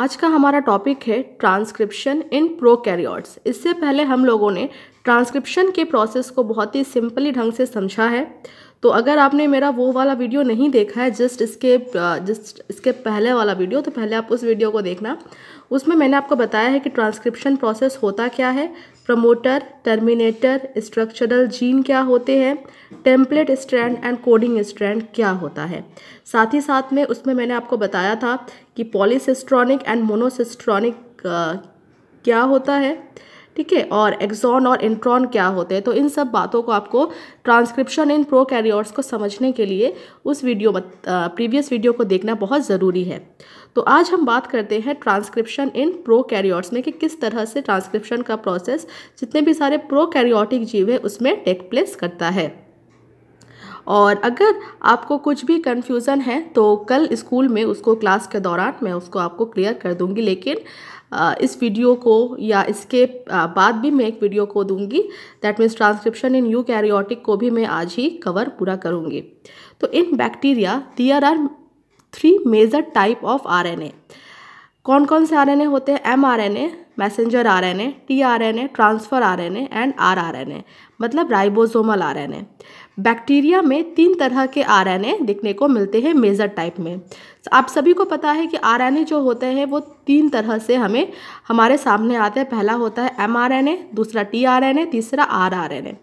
आज का हमारा टॉपिक है ट्रांसक्रिप्शन इन प्रोकैरियोट्स इससे पहले हम लोगों ने ट्रांसक्रिप्शन के प्रोसेस को बहुत ही सिंपली ढंग से समझा है तो अगर आपने मेरा वो वाला वीडियो नहीं देखा है जस्ट इसके जस्ट इसके पहले वाला वीडियो तो पहले आप उस वीडियो को देखना उसमें मैंने आपको बताया है कि ट्रांसक्रिप्शन प्रोसेस होता क्या है प्रमोटर टर्मिनेटर स्ट्रक्चरल जीन क्या होते हैं template strand and coding strand क्या होता है साथ ही साथ में उसमें मैंने आपको बताया था कि पॉलीसिस्ट्रॉनिक एंड मोनोसिस्ट्रॉनिक क्या होता है ठीक है और एक्सॉन और इंट्रॉन क्या होते हैं तो इन सब बातों को आपको ट्रांसक्रिप्शन इन प्रो कैरियोर्स को समझने के लिए उस वीडियो प्रीवियस वीडियो को देखना बहुत ज़रूरी है तो आज हम बात करते हैं ट्रांसक्रिप्शन इन प्रो कैरियोर्स में कि किस तरह से ट्रांसक्रिप्शन का प्रोसेस जितने भी सारे प्रो जीव है उसमें टेक प्लेस करता है और अगर आपको कुछ भी कन्फ्यूज़न है तो कल स्कूल में उसको क्लास के दौरान मैं उसको आपको क्लियर कर दूँगी लेकिन इस वीडियो को या इसके बाद भी मैं एक वीडियो को दूंगी that means transcription in eukaryotic को भी मैं आज ही कवर पूरा करूँगी तो in bacteria there are three major type of R N A कौन कौन से आर होते हैं M R N A messenger R N A T R N A transfer R N A and R R N A मतलब ribosomal R N A bacteria में तीन तरह के आर एन ए दिखने को मिलते हैं मेजर टाइप में तो आप सभी को पता है कि आर एन ए जो होते हैं वो तीन तरह से हमें हमारे सामने आते हैं पहला होता है एम आर एन ए दूसरा टी आर एन ए तीसरा R R N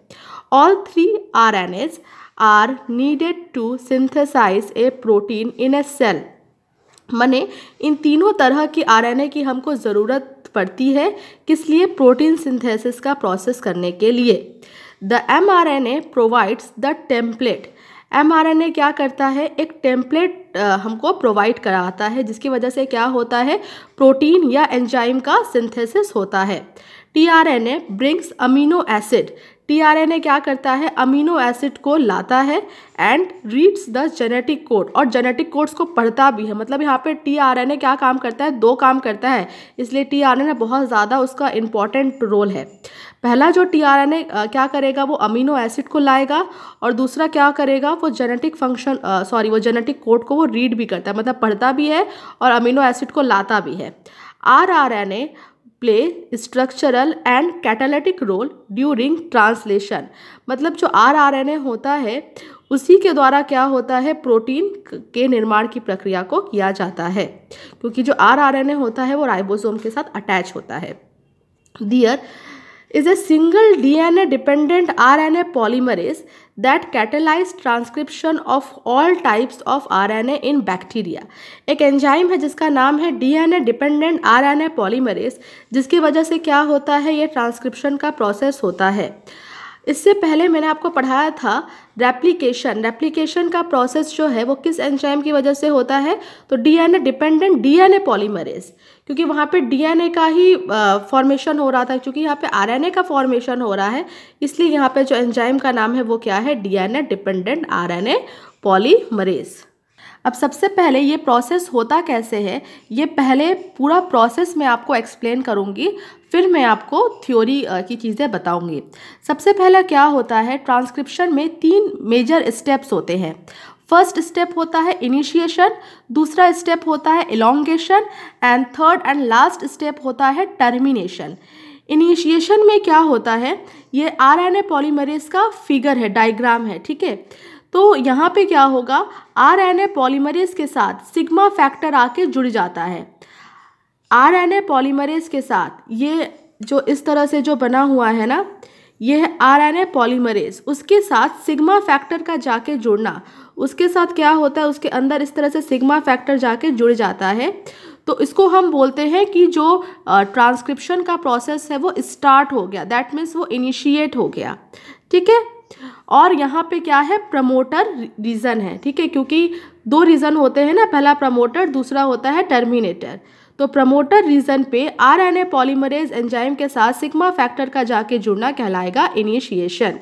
all three R N A's are needed to synthesize a protein in a cell मने इन तीनों तरह की आरएनए की हमको ज़रूरत पड़ती है किस लिए प्रोटीन सिंथेसिस का प्रोसेस करने के लिए the M R N A provides the template M R N A क्या करता है एक टेम्पलेट हमको प्रोवाइड कराता है जिसकी वजह से क्या होता है प्रोटीन या एंजाइम का सिंथेसिस होता है T R N A brings amino acid tRNA क्या करता है अमीनो एसिड को लाता है and reads the genetic code और जेनेटिक कोड्स को पढ़ता भी है मतलब यहाँ पे टीआरएनए क्या काम करता है दो काम करता है इसलिए टीआरएनए बहुत ज़्यादा उसका इम्पॉर्टेंट रोल है पहला जो टीआरएनए क्या करेगा वो अमीनो एसिड को लाएगा और दूसरा क्या करेगा वो जेनेटिक फंक्शन सॉरी वो जेनेटिक कोड को वो रीड भी करता है मतलब पढ़ता भी है और अमीनो एसिड को लाता भी है R R N A play structural and catalytic role during translation मतलब जो आर आर एन ए होता है उसी के द्वारा क्या होता है प्रोटीन के निर्माण की प्रक्रिया को किया जाता है क्योंकि जो आर आर एन ए होता है वो राइबोसोम के साथ अटैच होता है there is a a single D N dependent R N A dependent that catalyse transcription of all types of R N A in bacteria एक एंजाइम है जिसका नाम है D N A dependent R N A polymerase जिसकी वजह से क्या होता है ये ट्रांसक्रिप्शन का प्रोसेस होता है इससे पहले मैंने आपको पढ़ाया था रेप्लीकेशन रेप्लीकेशन का प्रोसेस जो है वो किस एंजाइम की वजह से होता है तो D N A dependent D N A polymerase क्योंकि वहाँ पे डीएनए का ही फॉर्मेशन हो रहा था क्योंकि यहाँ पे आरएनए का फॉर्मेशन हो रहा है इसलिए यहाँ पे जो एंजाइम का नाम है वो क्या है डीएनए डिपेंडेंट आरएनए पॉलीमरेज अब सबसे पहले ये प्रोसेस होता कैसे है ये पहले पूरा प्रोसेस मैं आपको एक्सप्लेन करूँगी फिर मैं आपको थ्योरी की चीज़ें बताऊँगी सबसे पहले क्या होता है ट्रांसक्रिप्शन में तीन मेजर स्टेप्स होते हैं फर्स्ट स्टेप होता है इनिशिएशन दूसरा स्टेप होता है elongation and third and last step होता है टर्मिनेशन इनिशिएशन में क्या होता है ये आर एन ए पॉलीमरेज का फिगर है डायग्राम है ठीक है तो यहाँ पे क्या होगा आर एन ए पॉलीमरेज के साथ सिग्मा फैक्टर आके जुड़ जाता है आर एन ए पॉलीमरेज के साथ ये जो इस तरह से जो बना हुआ है ना है आर एन ए पॉलीमरेज उसके साथ सिग्मा फैक्टर का जाके जुड़ना उसके साथ क्या होता है उसके अंदर इस तरह से सिग्मा फैक्टर जाके जुड़ जाता है तो इसको हम बोलते हैं कि जो ट्रांसक्रिप्शन का प्रोसेस है वो स्टार्ट हो गया दैट मीन्स वो इनिशिएट हो गया ठीक है और यहाँ पे क्या है प्रमोटर रीज़न है ठीक है क्योंकि दो रीज़न होते हैं ना पहला प्रमोटर दूसरा होता है टर्मिनेटर तो प्रमोटर रीजन पे आरएनए पॉलीमरेज एंजाइम के साथ सिग्मा फैक्टर का जाके जुड़ना कहलाएगा इनिशिएशन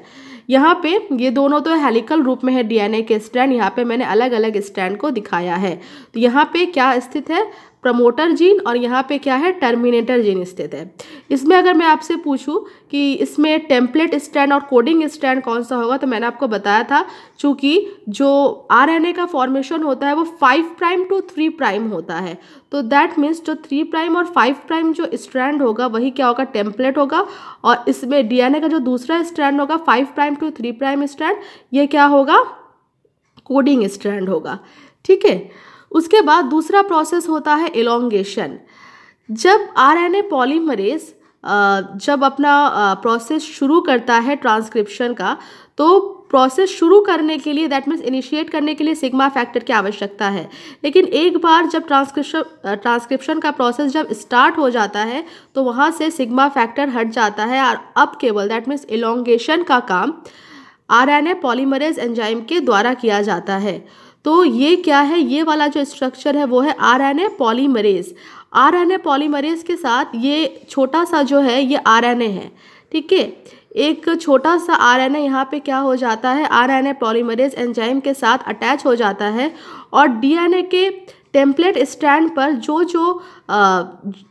यहाँ पे ये दोनों तो हेलिकल रूप में है डीएनए के स्टैंड यहाँ पे मैंने अलग अलग स्टैंड को दिखाया है तो यहाँ पे क्या स्थित है प्रमोटर जीन और यहाँ पे क्या है टर्मिनेटर जीन स्थित है इसमें अगर मैं आपसे पूछूँ कि इसमें टेम्पलेट स्टैंड और कोडिंग स्टैंड कौन सा होगा तो मैंने आपको बताया था चूँकि जो आर का फॉर्मेशन होता है वो five prime to three prime होता है तो दैट मीन्स जो थ्री प्राइम और फाइव प्राइम जो स्ट्रैंड होगा वही क्या होगा टेम्पलेट होगा और इसमें डी का जो दूसरा स्ट्रैंड होगा five prime to three prime strand ये क्या होगा कोडिंग स्ट्रैंड होगा ठीक है उसके बाद दूसरा प्रोसेस होता है एलोंगेशन जब आर एन ए पॉलीमरेज जब अपना प्रोसेस शुरू करता है ट्रांसक्रिप्शन का तो प्रोसेस शुरू करने के लिए दैट मीन्स इनिशिएट करने के लिए सिग्मा फैक्टर की आवश्यकता है लेकिन एक बार जब ट्रांसक्रिप्शन ट्रांसक्रिप्शन का प्रोसेस जब स्टार्ट हो जाता है तो वहाँ से सिग्मा फैक्टर हट जाता है और अब केवल दैट मीन्स एलोंगेशन का काम R N A polymerase enzyme के द्वारा किया जाता है तो ये क्या है ये वाला जो स्ट्रक्चर है वो है R N A polymerase R N A polymerase के साथ ये छोटा सा जो है ये आर एन ए है ठीक है एक छोटा सा आर एन ए यहाँ पर क्या हो जाता है R N A polymerase enzyme के साथ अटैच हो जाता है और डी एन ए के टेम्पलेट स्टैंड पर जो जो, आ,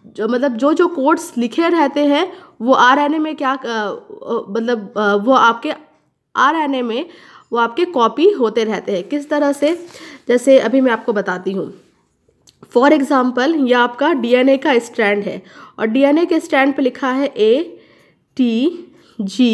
जो मतलब जो जो कोड्स लिखे रहते हैं वो आर एन ए में क्या आ, मतलब आ, वो आपके आर एन ए में वो आपके कॉपी होते रहते हैं किस तरह से जैसे अभी मैं आपको बताती हूँ फॉर एग्ज़ाम्पल यह आपका डीएनए का स्टैंड है और डीएनए के स्टैंड पे लिखा है ए टी जी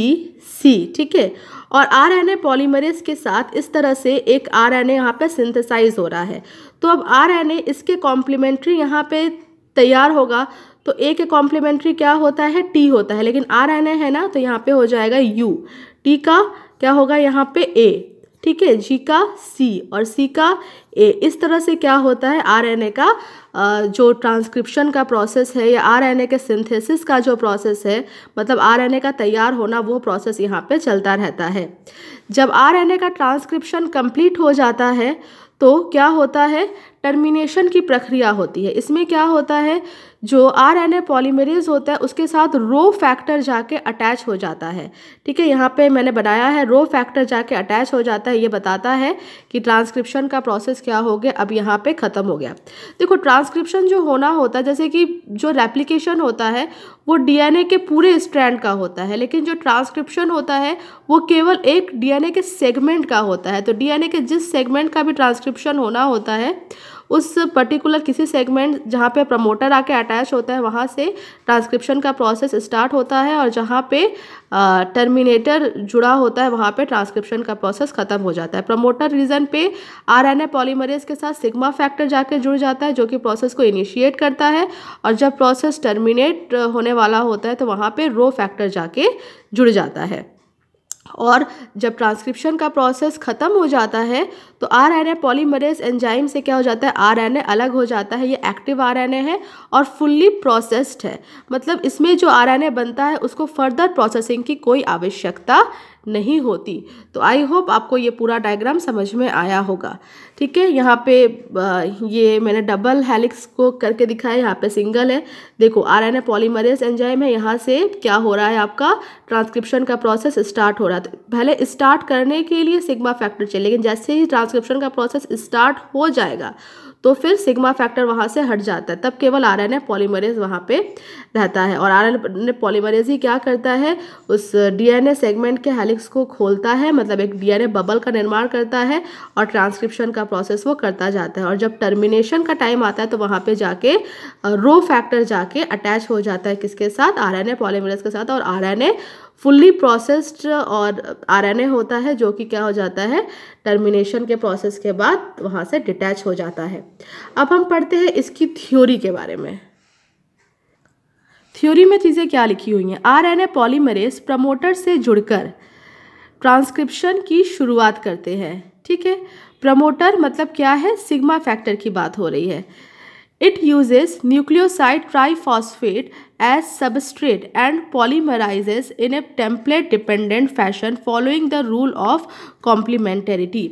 सी ठीक है और आर एन ए पॉलीमरेज के साथ इस तरह से एक आर एन ए यहाँ पर सिंथेसाइज हो रहा है तो अब आर एन ए इसके कॉम्प्लीमेंट्री यहाँ पे तैयार होगा तो ए के कॉम्प्लीमेंट्री क्या होता है टी होता है लेकिन आर एन ए है ना तो यहाँ पर हो जाएगा यू टी का क्या होगा यहाँ पे ए ठीक है जी का सी और सी का ए इस तरह से क्या होता है आरएनए का जो ट्रांसक्रिप्शन का प्रोसेस है या आरएनए के सिंथेसिस का जो प्रोसेस है मतलब आरएनए का तैयार होना वो प्रोसेस यहाँ पे चलता रहता है जब आरएनए का ट्रांसक्रिप्शन कंप्लीट हो जाता है तो क्या होता है टर्मिनेशन की प्रक्रिया होती है इसमें क्या होता है जो आर एन ए पॉलीमरेज होता है उसके साथ रो फैक्टर जाके अटैच हो जाता है ठीक है यहाँ पे मैंने बनाया है रो फैक्टर जाके अटैच हो जाता है ये बताता है कि ट्रांसक्रिप्शन का प्रोसेस क्या हो गया अब यहाँ पे ख़त्म हो गया देखो ट्रांसक्रिप्शन जो होना होता है जैसे कि जो रेप्लीकेशन होता है वो डी के पूरे स्ट्रैंड का होता है लेकिन जो ट्रांसक्रिप्शन होता है वो केवल एक डी के सेगमेंट का होता है तो डी के जिस सेगमेंट का भी ट्रांसक्रिप्शन होना होता है उस पर्टिकुलर किसी सेगमेंट जहाँ पे प्रमोटर आके अटैच होता है वहाँ से ट्रांसक्रिप्शन का प्रोसेस स्टार्ट होता है और जहाँ पे टर्मिनेटर जुड़ा होता है वहाँ पे ट्रांसक्रिप्शन का प्रोसेस ख़त्म हो जाता है प्रमोटर रीजन पे आर एन पॉलीमरेज के साथ सिग्मा फैक्टर जाकर जुड़ जाता है जो कि प्रोसेस को इनिशिएट करता है और जब प्रोसेस टर्मिनेट होने वाला होता है तो वहाँ पर रो फैक्टर जाके जुड़ जाता है और जब ट्रांसक्रिप्शन का प्रोसेस ख़त्म हो जाता है तो R N A polymerase enzyme से क्या हो जाता है आर एन ए अलग हो जाता है ये एक्टिव आर एन ए है और फुल्ली प्रोसेस्ड है मतलब इसमें जो आर एन ए बनता है उसको फर्दर प्रोसेसिंग की कोई आवश्यकता नहीं होती तो आई होप आपको ये पूरा डायग्राम समझ में आया होगा ठीक है यहाँ पे ये मैंने डबल हेलिक्स को करके दिखाया यहाँ पे सिंगल है देखो R N A polymerase enzyme है यहाँ से क्या हो रहा है आपका ट्रांसक्रिप्शन का प्रोसेस स्टार्ट हो रहा है पहले स्टार्ट करने के लिए सिग्मा फैक्टर चाहिए लेकिन जैसे ही ट्रांसक्रिप्शन का प्रोसेस स्टार्ट हो जाएगा तो फिर सिग्मा फैक्टर वहाँ से हट जाता है तब केवल आर एन ए पॉलीमरेज वहाँ पर रहता है और आर एन ए पॉलीमरेज ही क्या करता है उस डी एन ए सेगमेंट के हेलिक्स को खोलता है मतलब एक डी एन ए बबल का निर्माण करता है और ट्रांसक्रिप्शन का प्रोसेस वो करता जाता है और जब टर्मिनेशन का टाइम आता है तो वहाँ पर जाके रो फैक्टर जाके अटैच हो जाता है किसके साथ आर एन ए पॉलीमरेज के साथ और R N A fully processed और आरएनए होता है जो कि क्या हो जाता है टर्मिनेशन के प्रोसेस के बाद वहाँ से डिटैच हो जाता है अब हम पढ़ते हैं इसकी थ्योरी के बारे में थ्योरी में चीज़ें क्या लिखी हुई हैं आरएनए पॉलीमरेज प्रमोटर से जुड़कर ट्रांसक्रिप्शन की शुरुआत करते हैं ठीक है प्रमोटर मतलब क्या है सिग्मा फैक्टर की बात हो रही है It uses nucleoside triphosphate as substrate and polymerizes in a template dependent fashion following the rule of complementarity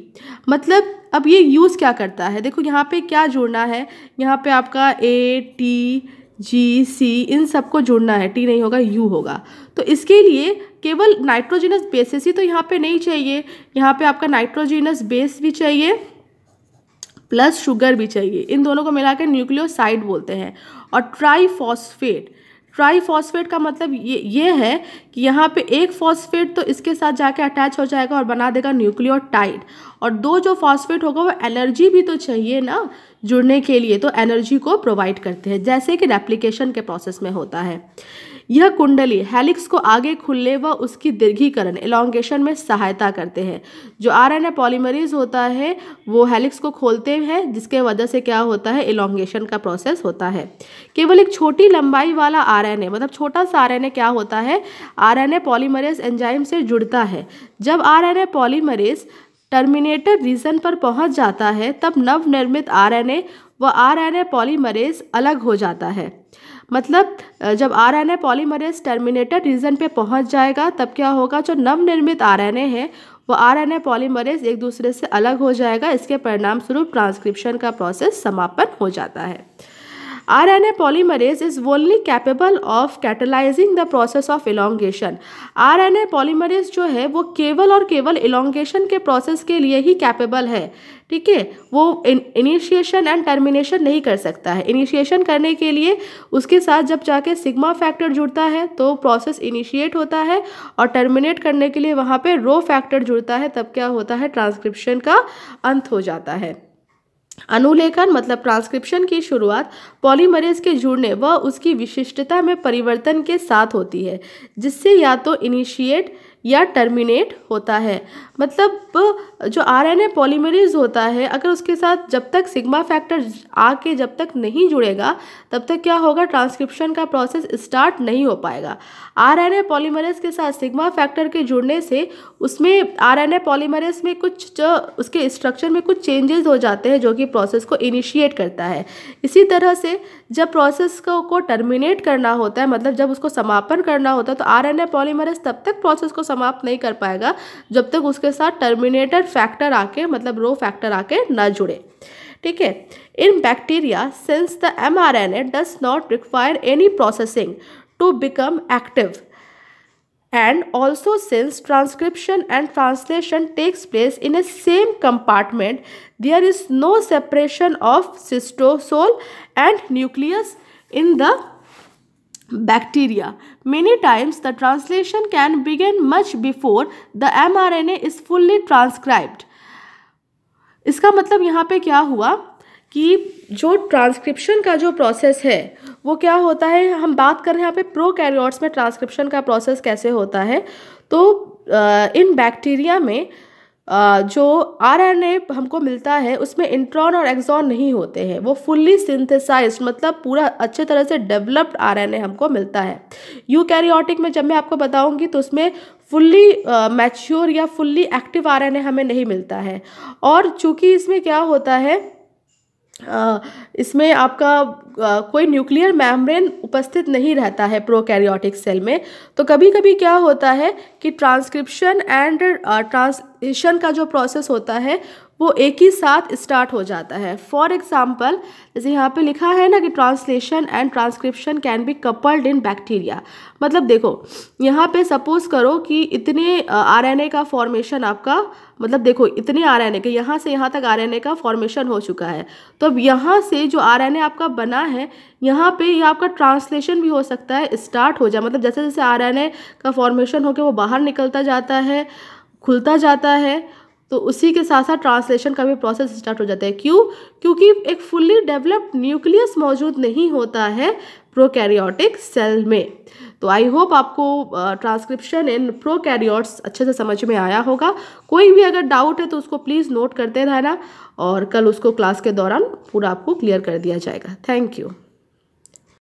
मतलब अब ये यूज़ क्या करता है देखो यहाँ पे क्या जोड़ना है यहाँ पे आपका ए टी जी सी इन सबको जोड़ना है टी नहीं होगा यू होगा तो इसके लिए केवल नाइट्रोजिनस बेसिस ही तो यहाँ पे नहीं चाहिए यहाँ पे आपका नाइट्रोजिनस बेस भी चाहिए प्लस शुगर भी चाहिए इन दोनों को मिलाकर न्यूक्लियोसाइड बोलते हैं और ट्राईफॉस्फेट ट्राईफॉस्फेट का मतलब ये ये है कि यहाँ पे एक फॉस्फेट तो इसके साथ जाके अटैच हो जाएगा और बना देगा न्यूक्लियोटाइड और दो जो फॉस्फेट होगा वो एनर्जी भी तो चाहिए ना जुड़ने के लिए तो एनर्जी को प्रोवाइड करते हैं जैसे कि रेप्लिकेशन के प्रोसेस में होता है यह कुंडली हेलिक्स को आगे खुलने व उसकी दीर्घीकरण एलोंगेशन में सहायता करते हैं जो आर एन पॉलीमरीज होता है वो हेलिक्स को खोलते हैं जिसके वजह से क्या होता है एलोंगेशन का प्रोसेस होता है केवल एक छोटी लंबाई वाला आर मतलब छोटा सा आर क्या होता है आर एन एंजाइम से जुड़ता है जब आर एन टर्मिनेटर रीजन पर पहुंच जाता है तब नवनिर्मित आरएनए व आरएनए पॉलीमरेज अलग हो जाता है मतलब जब R N A polymerase terminator region पे पहुंच जाएगा तब क्या होगा जो नवनिर्मित आर एन ए है वो आर एन ए पॉलीमरेज एक दूसरे से अलग हो जाएगा इसके परिणाम स्वरूप ट्रांसक्रिप्शन का प्रोसेस समापन हो जाता है is only capable of catalysing the process of process R N A polymerase जो है वो केवल और केवल इलोंगेशन के प्रोसेस के लिए ही कैपेबल है ठीक है वो इनिशिएशन एंड टर्मिनेशन नहीं कर सकता है इनिशिएशन करने के लिए उसके साथ जब जाके सिग्मा फैक्टर जुड़ता है तो प्रोसेस इनिशिएट होता है और टर्मिनेट करने के लिए वहाँ पे रो फैक्टर जुड़ता है तब क्या होता है ट्रांसक्रिप्शन का अंत हो जाता है अनुलेखन मतलब ट्रांसक्रिप्शन की शुरुआत पॉलीमरेज के जुड़ने व उसकी विशिष्टता में परिवर्तन के साथ होती है जिससे या तो इनिशिएट या टर्मिनेट होता है मतलब जो आरएनए पॉलीमरेज होता है अगर उसके साथ जब तक सिग्मा फैक्टर आके जब तक नहीं जुड़ेगा तब तक क्या होगा ट्रांसक्रिप्शन का प्रोसेस स्टार्ट नहीं हो पाएगा आरएनए पॉलीमरेज के साथ सिग्मा फैक्टर के जुड़ने से उसमें आरएनए पॉलीमरेज में कुछ जो उसके स्ट्रक्चर में कुछ चेंजेस हो जाते हैं जो कि प्रोसेस को इनिशिएट करता है इसी तरह से जब प्रोसेस को, को टर्मिनेट करना होता है मतलब जब उसको समापन करना होता है तो आर एन पॉलीमरेज तब तक प्रोसेस को समाप्त नहीं कर पाएगा जब तक उसके साथ टर्मिनेटर फैक्टर आके मतलब रो फैक्टर आके ना जुड़े ठीक है in bacteria since the M R N A does not require any processing to become active and also since transcription and translation takes place in a same compartment there is no separation of cytosol and nucleus in the bacteria. Many times the translation can begin much before the mRNA is fully transcribed. इसका मतलब यहाँ पे क्या हुआ कि जो transcription का जो प्रोसेस है वो क्या होता है हम बात कर रहे हैं यहाँ पे प्रो में ट्रांसक्रिप्शन का प्रोसेस कैसे होता है तो इन बैक्टीरिया में जो आर एन ए हमको मिलता है उसमें इंट्रॉन और एक्सॉन नहीं होते हैं वो फुल्ली सिंथेसाइज मतलब पूरा अच्छे तरह से डेवलप्ड आर एन ए हमको मिलता है यू कैरियोटिक में जब मैं आपको बताऊंगी तो उसमें फुल्ली मैच्योर या fully active R N A हमें नहीं मिलता है और चूँकि इसमें क्या होता है आ, इसमें आपका आ, कोई न्यूक्लियर मैम्ब्रेन उपस्थित नहीं रहता है प्रोकैरियोटिक सेल में तो कभी कभी क्या होता है कि ट्रांसक्रिप्शन एंड ट्रांस ट्रांजिशन का जो प्रोसेस होता है वो एक ही साथ स्टार्ट हो जाता है फॉर एग्जाम्पल जैसे यहाँ पे लिखा है ना कि translation and transcription can be coupled in bacteria मतलब देखो यहाँ पे सपोज करो कि इतने आरएनए का फॉर्मेशन आपका मतलब देखो इतने आरएनए के यहाँ से यहाँ तक आरएनए का फॉर्मेशन हो चुका है तो अब यहाँ से जो आर आपका बना है यहाँ पे यह आपका ट्रांसलेशन भी हो सकता है स्टार्ट हो जाए मतलब जैसे जैसे आर का फॉर्मेशन होकर वो बाहर निकलता जाता है खुलता जाता है तो उसी के साथ साथ ट्रांसलेशन का भी प्रोसेस स्टार्ट हो जाता है क्यों क्योंकि एक फुल्ली डेवलप्ड न्यूक्लियस मौजूद नहीं होता है प्रोकैरियोटिक सेल में तो आई होप आपको ट्रांसक्रिप्शन इन प्रोकैरियोट्स अच्छे से समझ में आया होगा कोई भी अगर डाउट है तो उसको प्लीज़ नोट करते रहना और कल उसको क्लास के दौरान पूरा आपको क्लियर कर दिया जाएगा थैंक यू